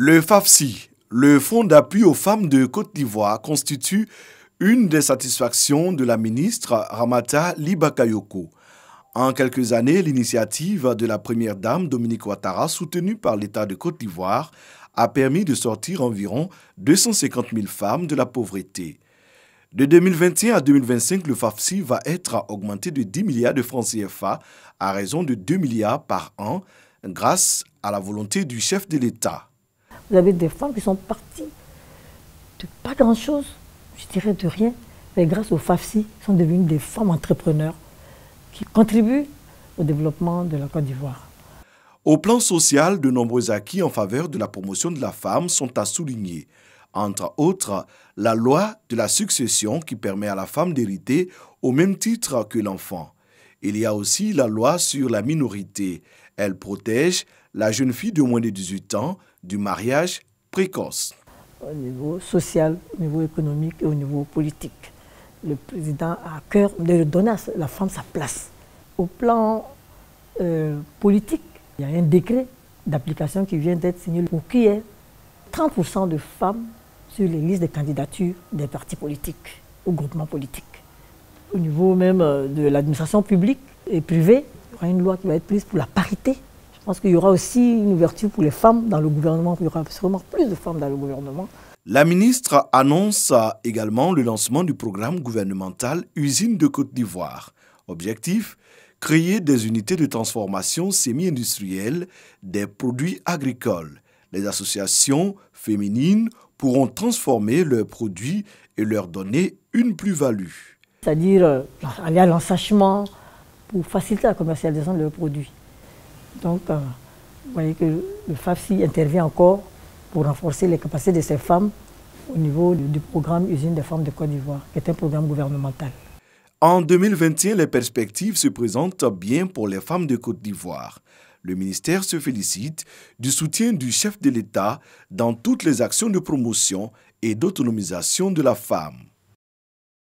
Le FAFSI, le Fonds d'appui aux femmes de Côte d'Ivoire, constitue une des satisfactions de la ministre Ramata Libakayoko. En quelques années, l'initiative de la première dame Dominique Ouattara, soutenue par l'État de Côte d'Ivoire, a permis de sortir environ 250 000 femmes de la pauvreté. De 2021 à 2025, le FAFSI va être augmenté de 10 milliards de francs CFA à raison de 2 milliards par an grâce à la volonté du chef de l'État. Vous avez des femmes qui sont parties de pas grand-chose, je dirais de rien, mais grâce au FAFSI, sont devenues des femmes entrepreneurs qui contribuent au développement de la Côte d'Ivoire. Au plan social, de nombreux acquis en faveur de la promotion de la femme sont à souligner. Entre autres, la loi de la succession qui permet à la femme d'hériter au même titre que l'enfant. Il y a aussi la loi sur la minorité. Elle protège la jeune fille de moins de 18 ans du mariage précoce. Au niveau social, au niveau économique et au niveau politique, le président a à cœur de donner à la femme sa place. Au plan euh, politique, il y a un décret d'application qui vient d'être signé pour qui est 30% de femmes sur les listes de candidatures des partis politiques ou groupements politiques. Au niveau même euh, de l'administration publique et privée, aura une loi qui va être prise pour la parité. Je pense qu'il y aura aussi une ouverture pour les femmes dans le gouvernement. Il y aura sûrement plus de femmes dans le gouvernement. La ministre annonce également le lancement du programme gouvernemental Usine de Côte d'Ivoire. Objectif Créer des unités de transformation semi-industrielle des produits agricoles. Les associations féminines pourront transformer leurs produits et leur donner une plus-value. C'est-à-dire euh, aller à l'ensachement, pour faciliter la commercialisation de leurs produits. Donc, euh, vous voyez que le FAFSI intervient encore pour renforcer les capacités de ces femmes au niveau du programme Usine des femmes de Côte d'Ivoire, qui est un programme gouvernemental. En 2021, les perspectives se présentent bien pour les femmes de Côte d'Ivoire. Le ministère se félicite du soutien du chef de l'État dans toutes les actions de promotion et d'autonomisation de la femme.